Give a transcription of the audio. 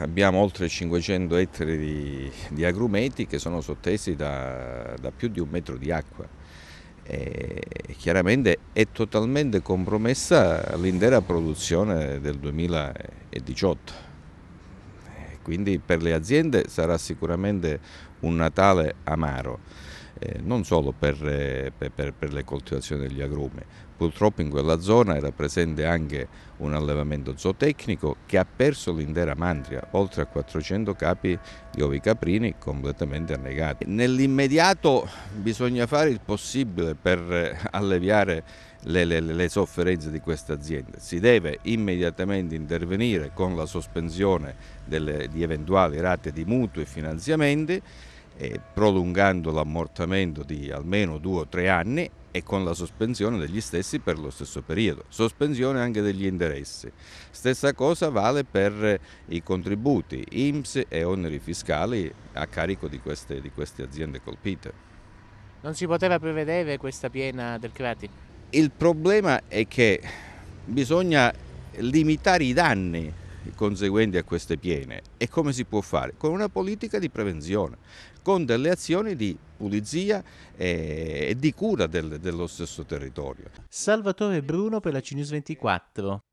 Abbiamo oltre 500 ettari di, di agrumeti che sono sottesi da, da, più di un metro di acqua. E chiaramente è totalmente compromessa l'intera produzione del 2018. Quindi per le aziende sarà sicuramente un Natale amaro eh, non solo per, eh, per, per, le coltivazioni degli agrumi. Purtroppo in quella zona era presente anche un allevamento zootecnico che ha perso l'intera mandria, oltre a 400 capi di ovi caprini completamente annegati. Nell'immediato bisogna fare il possibile per eh, alleviare le, le, le sofferenze di queste aziende. Si deve immediatamente intervenire con la sospensione delle, di eventuali rate di mutui e finanziamenti eh, prolungando l'ammortamento di almeno due o tre anni e con la sospensione degli stessi per lo stesso periodo, sospensione anche degli interessi. Stessa cosa vale per i contributi, IMSS e oneri fiscali a carico di queste, di queste aziende colpite. Non si poteva prevedere questa piena del Crati? Il problema è che bisogna limitare i danni conseguenti a queste piene. E come si può fare? Con una politica di prevenzione, con delle azioni di pulizia eh, e di cura del, dello stesso territorio. Salvatore Bruno per la CNews 24.